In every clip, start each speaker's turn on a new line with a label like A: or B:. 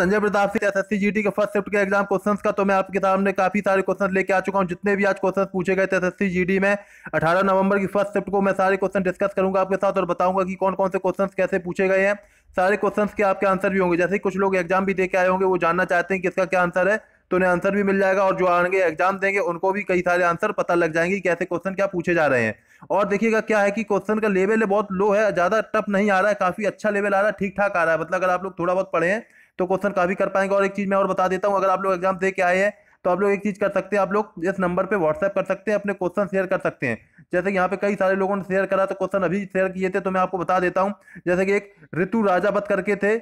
A: Sanjay Pratap Singh S GT के first shift के exam question का तो मैं आपके सामने काफी सारे क्वेश्चन लेके आ चुका हूँ जितने भी आज क्वेश्चन पूछे गए थे एस जीडी में अठारह नवंबर की फर्स्ट शिफ्ट को मैं सारे क्वेश्चन डिस्कस करूंगा आपके साथ और बताऊंगा कि कौन कौन से क्वेश्चन कैसे पूछे गए हैं सारे क्वेश्चन के आपके आंसर भी होंगे जैसे कुछ लोग एग्जाम भी देकर आए होंगे वो जानना चाहते हैं कि इसका क्या आंसर है तो उन्हें आंसर भी मिल जाएगा और जो आएंगे एग्जाम देंगे उनको भी कई सारे आंसर पता लग जाएंगे कैसे क्वेश्चन क्या पूछे जा रहे हैं और देखिएगा क्या है कि क्वेश्चन का लेवल बहुत लो है ज़्यादा टफ नहीं आ रहा है काफ़ी अच्छा लेवल आ रहा है ठीक ठाक आ रहा है मतलब अगर आप लोग थोड़ा बहुत पढ़े हैं तो क्वेश्चन काफ़ी कर पाएंगे और एक चीज़ मैं और बता देता हूँ अगर आप लोग एग्जाम दे के आए हैं तो आप लोग एक चीज़ कर सकते हैं आप लोग इस नंबर पर व्हाट्सएप कर सकते हैं अपने क्वेश्चन शेयर कर सकते हैं जैसे यहाँ पे कई सारे लोगों ने शेयर करा तो क्वेश्चन अभी शेयर किए थे तो मैं आपको बता देता हूँ जैसे कि एक ऋतु राजावत करके थे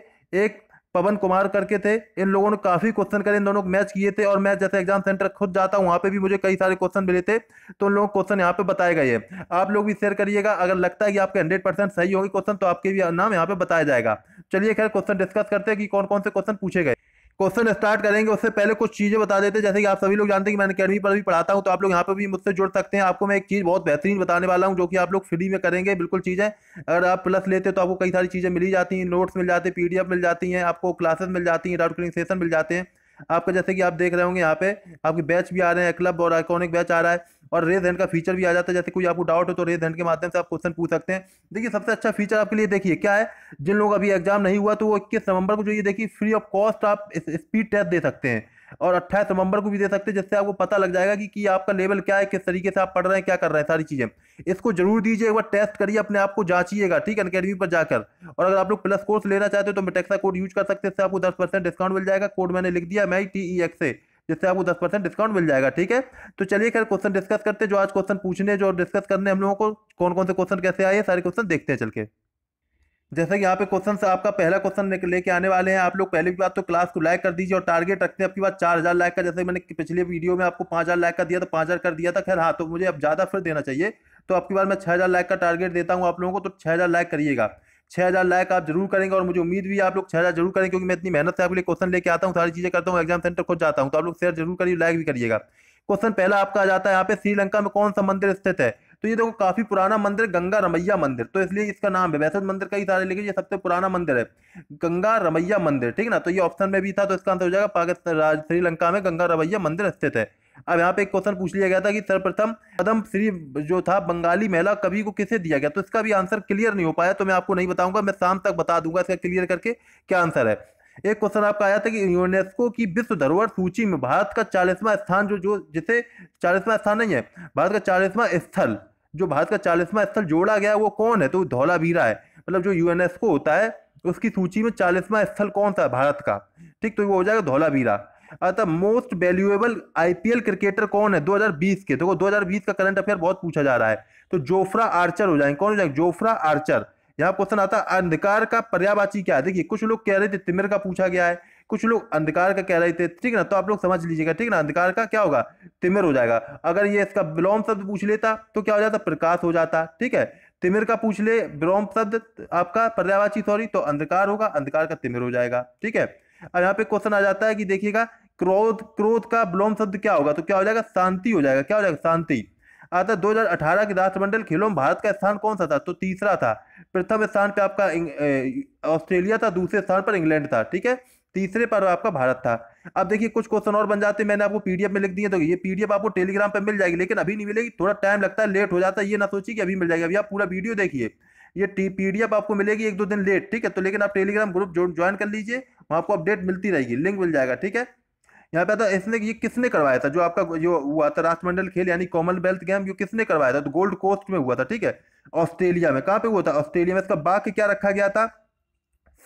A: एक पवन कुमार करके थे इन लोगों ने काफ़ी क्वेश्चन करे इन दोनों को मैच किए थे और मैं जैसे एग्जाम सेंटर खुद जाता हूँ वहाँ पे भी मुझे कई सारे क्वेश्चन मिले थे तो उन लोगों क्वेश्चन यहाँ पे बताए गए हैं आप लोग भी शेयर करिएगा अगर लगता है कि आपके हंड्रेड परसेंट सही होगी क्वेश्चन तो आपके भी नाम यहाँ पे बताया जाएगा चलिए खैर क्वेश्चन डिस्कस करते हैं कि कौन कौन से क्वेश्चन पूछे गए क्वेश्चन स्टार्ट करेंगे उससे पहले कुछ चीज़ें बता देते हैं जैसे कि आप सभी लोग जानते हैं कि मैं अकेडमी पर भी पढ़ाता हूँ तो आप लोग यहाँ पर भी मुझसे जुड़ सकते हैं आपको मैं एक चीज़ बहुत बेहतरीन बताने वाला हूँ जो कि आप लोग फ्री में करेंगे बिल्कुल चीज़ें अगर आप प्लस लेते तो आपको कई सारी चीज़ें मिली जाती हैं नोट्स मिल जाते हैं पी मिल जाती हैं आपको क्लासेस मिल जाती हैं डाउट सेशन मिल जाते हैं आपका जैसे कि आप देख रहे होंगे यहाँ पे आपके बैच भी आ रहे हैं क्लब और आइकॉनिक बैच आ रहा है और रेज हैंड का फीचर भी आ जाता है जैसे कोई आपको डाउट हो तो रेज हैंड के माध्यम से आप क्वेश्चन पूछ सकते हैं देखिए सबसे अच्छा फीचर आपके लिए देखिए क्या है जिन लोग अभी एग्जाम नहीं हुआ तो वो इक्कीस नवंबर को जो ये देखिए फ्री ऑफ कॉस्ट आप स्पीड टेस्ट दे सकते हैं और अट्ठाईस नवंबर को भी दे सकते हैं जिससे आपको पता लग जाएगा कि, कि आपका लेवल क्या है किस तरीके से आप पढ़ रहे हैं क्या कर रहे हैं सारी चीज़ें इसको जरूर दीजिए एक बार टेस्ट करिए अपने आप को जांचिएगा ठीक है अकेडमी पर जाकर और अगर आप लोग प्लस कोर्स लेना चाहते हो तो मिटेक्सा कोड यूज कर सकते हैं इससे आपको दस डिस्काउंट मिल जाएगा कोड मैंने लिख दिया मैं टी ई एक्स जिससे आपको दस परसेंट डिस्काउंट मिल जाएगा ठीक है तो चलिए खैर क्वेश्चन डिस्कस करते हैं जो आज क्वेश्चन पूछने जो डिस्कस करने हम लोगों को कौन कौन से क्वेश्चन कैसे आए सारे क्वेश्चन देखते हैं चल के जैसे कि यहाँ पे क्वेश्चन आपका पहला क्वेश्चन लेके आने वाले हैं आप लोग पहले की बात तो क्लास को लाइक कर दीजिए और टारगेट रखते हैं आपकी बात चार हज़ार लाइक का जैसे मैंने पिछले वीडियो में आपको पाँच हज़ार लाइक का दिया था तो पाँच हज़ार कर दिया था खैर हाँ तो मुझे अब ज़्यादा फिर देना चाहिए तो आपकी बार मैं छः हज़ार लाइक का टारगेट देता हूँ आप लोगों को तो छः हज़ार लाइक करिएगा छः हज़ार लाइक आप जरूर करेंगे और मुझे उम्मीद भी आप लोग छः हज़ार जरूर करें क्योंकि मैं इतनी मेहनत से आपके लिए क्वेश्चन लेके आता हूँ सारी चीज़ें करता हूँ एग्जाम सेंटर खुद जाता हूँ तो आप लोग शेयर जरूर करिए लाइक भी करिएगा क्वेश्चन पहला आपका आ जाता है यहाँ पे श्रीलंका में कौन सा मंदिर स्थित है तो ये देखो काफी पुराना मंदिर गंगा रमैया मंदिर तो इसलिए इसका नाम है वैसे तो मंदिर ही था लेकिन ये सबसे पुराना मंदिर है गंगा रमैया मंदिर ठीक ना तो ये ऑप्शन में भी था तो इसका आंसर हो जाएगा पाकिस्तान श्रीलंका में गंगा रमैया मंदिर स्थित है अब यहाँ पे एक क्वेश्चन पूछ लिया गया था कि सर्वप्रथम पदम श्री जो था बंगाली महिला कवि को किसे दिया गया तो इसका भी आंसर क्लियर नहीं हो पाया तो मैं आपको नहीं बताऊंगा मैं शाम तक बता दूंगा इसका क्लियर करके क्या आंसर है एक क्वेश्चन आपका आया था कि यूनेस्को की विश्व धरोहर सूची में भारत का चालीसवां स्थान जो जो जिसे चालीसवां स्थान नहीं है भारत का चालीसवां स्थल जो भारत का चालीसवां स्थल जोड़ा गया वो कौन है तो धौलावीरा है मतलब जो यूनेस्को होता है उसकी सूची में चालीसवां स्थल कौन सा है भारत का ठीक तो वो हो जाएगा धौलावीरा अतः मोस्ट वैल्यूएबल आईपीएल क्रिकेटर कौन है 2020 के देखो तो 2020 का करंट अफेयर बहुत पूछा जा रहा है तो जोफ्रा आर्चर हो जाएंगे कौन हो जाएंगे जोफ्रा आर्चर यहाँ क्वेश्चन आता है अंधकार का पर्यावाची क्या है देखिए कुछ लोग कह रहे थे तिमिर का पूछा गया है कुछ लोग अंधकार का कह रहे थे ठीक ना तो आप लोग समझ लीजिएगा ठीक ना अंधकार का क्या होगा तिमिर हो जाएगा अगर ये इसका विलोम शब्द पूछ लेता तो क्या हो जाता प्रकाश हो जाता ठीक है तिमिर का पूछ ले विलोम शब्द आपका पर्यावाची सॉरी तो अंधकार होगा अंधकार का तिमिर हो जाएगा ठीक है अब यहाँ पे क्वेश्चन आ जाता है कि देखिएगा क्रोध क्रोध का विलोम शब्द क्या होगा तो क्या हो जाएगा शांति हो जाएगा क्या हो जाएगा शांति आता 2018 के राष्ट्रमंडल खेलों में भारत का स्थान कौन सा था तो तीसरा था प्रथम स्थान पे आपका ऑस्ट्रेलिया था दूसरे स्थान पर इंग्लैंड था ठीक है तीसरे पर आपका भारत था अब देखिए कुछ क्वेश्चन और बन जाते हैं मैंने आपको पीडीएफ में लिख दिए तो ये पीडीएफ आपको टेलीग्राम पर मिल जाएगी लेकिन अभी नहीं मिलेगी थोड़ा टाइम लगता है लेट हो जाता है ये ना सोचिए कि अभी मिल जाएगी अभी आप पूरा वीडियो देखिए ये पीडीएफ आपको मिलेगी एक दो दिन लेट ठीक है तो लेकिन आप टेलीग्राम ग्रुप ज्वाइन कर लीजिए वहाँ आपको अपडेट मिलती रहेगी लिंक मिल जाएगा ठीक है यहाँ पे आता तो इसने ये किसने करवाया था जो आपका जो हुआ था राष्ट्रमंडल खेल यानी कॉमनवेल्थ गेम ये किसने करवाया था तो गोल्ड कोस्ट में हुआ था ठीक है ऑस्ट्रेलिया में कहाँ पे हुआ था ऑस्ट्रेलिया में इसका बाक्य क्या रखा गया था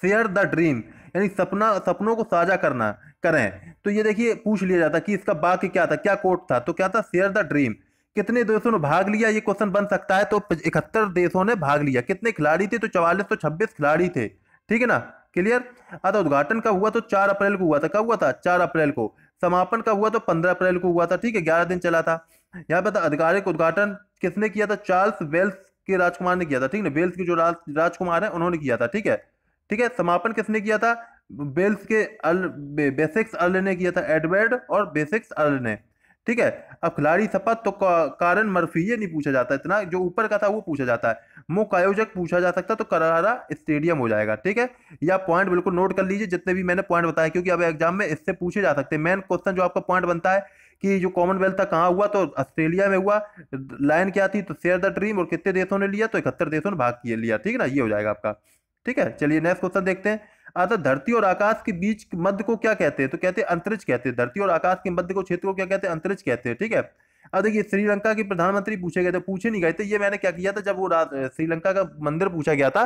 A: शेयर द ड्रीम यानी सपना सपनों को साझा करना करें तो ये देखिए पूछ लिया जाता कि इसका वाक्य क्या था क्या कोर्ट था तो क्या था शेयर द ड्रीम कितने देशों ने भाग लिया ये क्वेश्चन बन सकता है तो इकहत्तर देशों ने भाग लिया कितने खिलाड़ी थे तो चवालीस सौ छब्बीस खिलाड़ी थे ठीक है ना क्लियर अतः हाँ, तो उद्घाटन का हुआ तो चार अप्रैल को हुआ था कब हुआ था चार अप्रैल को समापन का हुआ तो पंद्रह अप्रैल को हुआ था ठीक है ग्यारह दिन चला था यहाँ पे तो आधिकारिक उद्घाटन किसने किया था चार्ल्स वेल्स के राजकुमार ने किया था ठीक है वेल्स के जो राजकुमार है उन्होंने किया था ठीक है ठीक है समापन किसने किया था वेल्स के अल बेसिक्स अर्ल ने किया था एडवर्ड और बेसिक्स अर्ल ने ठीक है अब खिलाड़ी शपथ तो कारण मर्फी ये नहीं पूछा जाता इतना जो ऊपर का था वो पूछा जाता है मुख आयोजक पूछा जा सकता तो करारा स्टेडियम हो जाएगा ठीक है या पॉइंट बिल्कुल नोट कर लीजिए जितने भी मैंने पॉइंट बताया क्योंकि अब एग्जाम में इससे पूछे जा सकते हैं मेन क्वेश्चन जो आपका पॉइंट बनता है कि जो कॉमनवेल्थ था कहाँ हुआ तो ऑस्ट्रेलिया में हुआ लाइन क्या थी तो शेयर द ड्रीम और कितने देशों ने लिया तो इकहत्तर देशों ने भाग किए लिया ठीक है ना ये हो जाएगा आपका ठीक है चलिए नेक्स्ट क्वेश्चन देखते हैं अतः धरती और आकाश के बीच मध्य को क्या कहते हैं तो कहते हैं अंतरिक्ष कहते हैं धरती और आकाश के मध्य को क्षेत्र को क्या कहते हैं अंतरिक्ष कहते हैं ठीक है अब देखिए श्रीलंका के प्रधानमंत्री पूछे गए थे पूछे नहीं गए थे ये मैंने क्या किया था जब वो श्रीलंका का मंदिर पूछा गया था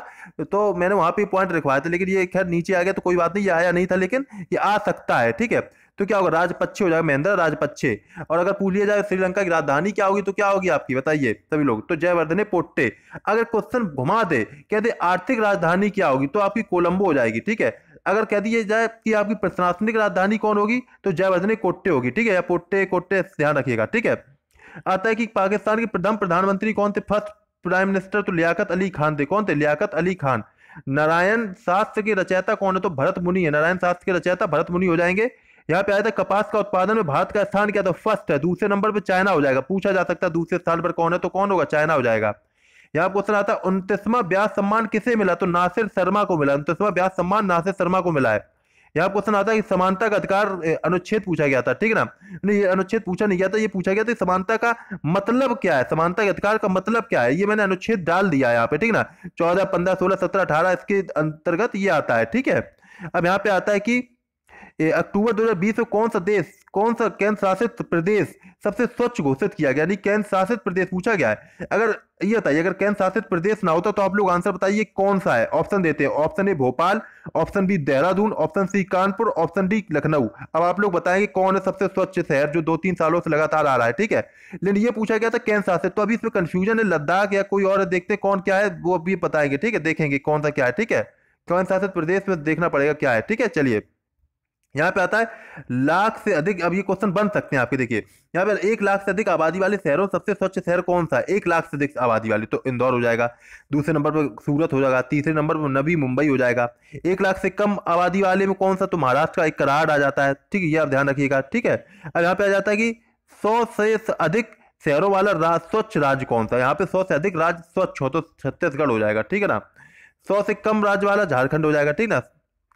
A: तो मैंने वहां पे पॉइंट रखवाया था लेकिन ये खैर नीचे आ गया तो कोई बात नहीं ये आया नहीं था लेकिन ये आ सकता है ठीक है तो क्या होगा राजपक्षे हो जाएगा महेंद्र राजपक्षे और अगर पूछ लिया जाए श्रीलंका की राजधानी क्या होगी तो क्या होगी आपकी बताइए सभी लोग तो जयवर्धने पोट्टे अगर क्वेश्चन घुमा दे कहते आर्थिक राजधानी क्या होगी तो आपकी कोलंबो हो जाएगी ठीक है अगर कह दिया जाए कि आपकी प्रशासनिक राजधानी कौन होगी तो जयवर्धने कोट्टे होगी ठीक है या पोट्टे कोट्टे ध्यान रखिएगा ठीक है आता है कि पाकिस्तान के प्रथम प्रधानमंत्री कौन थे फर्स्ट प्राइम मिनिस्टर तो लियाकत अली खान थे कौन थे लियाकत अली खान नारायण शास्त्र के रचयिता कौन है तो भरत मुनि है नारायण शास्त्र के रचयिता भरत मुनि हो जाएंगे यहाँ पे आया था कपास का उत्पादन में भारत का स्थान क्या था तो फर्स्ट है दूसरे नंबर पर चाइना हो जाएगा पूछा जा सकता है दूसरे स्थान पर कौन है तो कौन होगा चाइना हो जाएगा यहाँ क्वेश्चन आता है उनतीसवा ब्याज सम्मान किसे मिला तो नासिर शर्मा को मिला उनतीसवा ब्याज सम्मान नासिर शर्मा को मिला है यहाँ क्वेश्चन आता है कि समानता का अधिकार अनुच्छेद पूछा गया था ठीक है ना नहीं ये अनुच्छेद पूछा नहीं गया था ये पूछा गया था समानता का मतलब क्या है समानता के अधिकार का मतलब क्या है ये मैंने अनुच्छेद डाल दिया है यहाँ पे ठीक है ना चौदह पंद्रह सोलह सत्रह अठारह इसके अंतर्गत ये आता है ठीक है अब यहाँ पे आता है कि अक्टूबर 2020 में कौन सा देश कौन सा केंद्र शासित प्रदेश सबसे स्वच्छ घोषित किया गया यानी केंद्र शासित प्रदेश पूछा गया है अगर ये बताइए अगर केंद्र शासित प्रदेश ना होता तो आप लोग आंसर बताइए कौन सा है ऑप्शन देते हैं option A Bhopal option B Dehradun option C Kanpur option D Lucknow अब आप लोग बताएंगे कौन है सबसे स्वच्छ शहर जो दो तीन सालों से लगातार आ रहा है ठीक है लेकिन ये पूछा गया था केंद्र शासित तो अभी इसमें कंफ्यूजन है लद्दाख या कोई और देखते हैं कौन क्या है वो अभी बताएंगे ठीक है देखेंगे कौन सा क्या है ठीक है केंद्र शासित प्रदेश में देखना पड़ेगा क्या है ठीक है चलिए यहाँ पे आता है लाख से अधिक अब ये क्वेश्चन बन सकते हैं आपके देखिए यहाँ पे एक लाख से अधिक आबादी वाले शहरों सबसे स्वच्छ शहर कौन सा है एक लाख से अधिक आबादी वाले तो इंदौर हो जाएगा दूसरे नंबर पर सूरत हो जाएगा तीसरे नंबर पर नवी मुंबई हो जाएगा एक लाख से कम आबादी वाले में कौन सा तो महाराष्ट्र का एक कराड़ आ जाता है ठीक है ये आप ध्यान रखिएगा ठीक है अब यहाँ पे आ जाता है कि सौ से अधिक शहरों वाला राज स्वच्छ राज्य कौन सा यहाँ पे सौ से अधिक राज्य स्वच्छ हो तो छत्तीसगढ़ हो जाएगा ठीक है ना सौ से कम राज्य वाला झारखंड हो जाएगा ठीक ना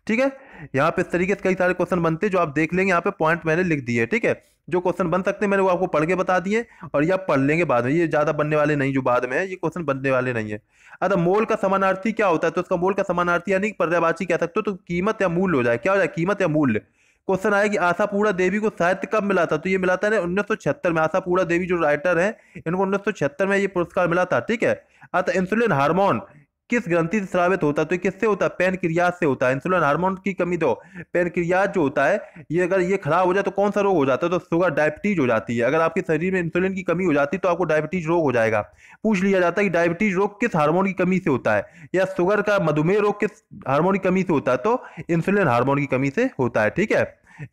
A: ठीक है यहाँ पे इस तरीके से कई सारे क्वेश्चन बनते हैं जो आप देख लेंगे यहाँ पे पॉइंट मैंने लिख दिए ठीक है जो क्वेश्चन बन सकते हैं मैंने वो आपको पढ़ के बता दिए और ये आप पढ़ लेंगे बाद में ये ज़्यादा बनने वाले नहीं जो बाद में है ये क्वेश्चन बनने वाले नहीं है अतः अच्छा, मोल का समानार्थी क्या होता है तो उसका मोल का समानार्थी यानी पर्यावाची कह सकते हो तो कीमत या मूल्य हो जाए क्या हो जाए कीमत या मूल्य क्वेश्चन आया कि आशा पूरा देवी को साहित्य कब मिला था तो ये मिला था उन्नीस सौ छिहत्तर में आशा पूरा देवी जो राइटर हैं इनको उन्नीस सौ छिहत्तर में ये पुरस्कार मिला था ठीक है अतः इंसुलिन हार्मोन किस ग्रंथि से स्रावित होता है तो किससे होता है पेन क्रिया से होता है इंसुलिन हार्मोन की कमी तो पेन क्रिया जो होता है ये अगर ये खराब हो जाए तो कौन सा रोग हो जाता है तो शुगर डायबिटीज हो जाती है अगर आपके शरीर में इंसुलिन की कमी हो जाती है तो आपको डायबिटीज रोग हो जाएगा पूछ लिया जाता है कि डायबिटीज रोग किस हार्मोन की कमी से होता है या शुगर का मधुमेह रोग किस हार्मोन की कमी से होता है तो इंसुलिन हार्मोन की कमी से होता है ठीक है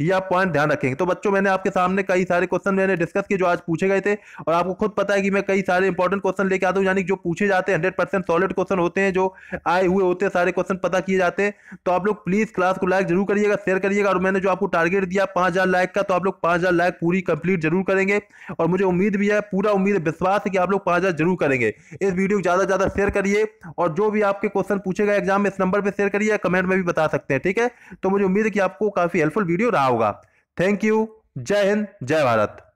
A: ये आप पॉइंट ध्यान रखेंगे तो बच्चों मैंने आपके सामने कई सारे क्वेश्चन मैंने डिस्कस किए जो आज पूछे गए थे और आपको खुद पता है कि मैं कई सारे इंपॉर्टेंट क्वेश्चन लेके आता हूँ यानी जो पूछे जाते हैं हंड्रेड परसेंट सॉलिड क्वेश्चन होते हैं जो आए हुए होते हैं सारे क्वेश्चन पता किए जाते हैं तो आप लोग प्लीज क्लास को लाइक जरूर करिएगा शेयर करिएगा और मैंने जो आपको टारगेट दिया पाँच लाइक का तो आप लोग पाँच लाइक पूरी कंप्लीट जरूर करेंगे और मुझे उम्मीद भी है पूरा उम्मीद विश्वास है कि आप लोग पाँच जरूर करेंगे इस वीडियो को ज़्यादा से ज़्यादा शेयर करिए और जो भी आपके क्वेश्चन पूछेगा एग्जाम में इस नंबर पर शेयर करिए कमेंट में भी बता सकते हैं ठीक है तो मुझे उम्मीद है कि आपको काफ़ी हेल्पफुल वीडियो रहा होगा थैंक यू जय हिंद जय भारत